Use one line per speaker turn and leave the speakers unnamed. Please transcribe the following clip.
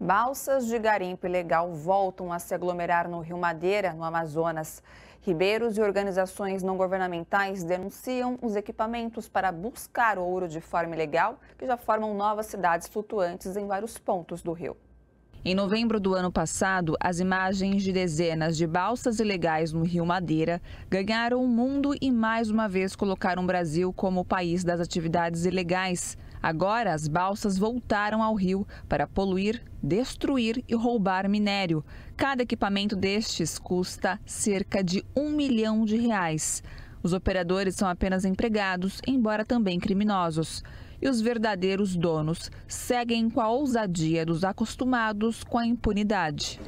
Balsas de garimpo ilegal voltam a se aglomerar no Rio Madeira, no Amazonas. Ribeiros e organizações não governamentais denunciam os equipamentos para buscar ouro de forma ilegal, que já formam novas cidades flutuantes em vários pontos do rio. Em novembro do ano passado, as imagens de dezenas de balsas ilegais no Rio Madeira ganharam o mundo e mais uma vez colocaram o Brasil como o país das atividades ilegais. Agora, as balsas voltaram ao rio para poluir, destruir e roubar minério. Cada equipamento destes custa cerca de um milhão de reais. Os operadores são apenas empregados, embora também criminosos. E os verdadeiros donos seguem com a ousadia dos acostumados com a impunidade.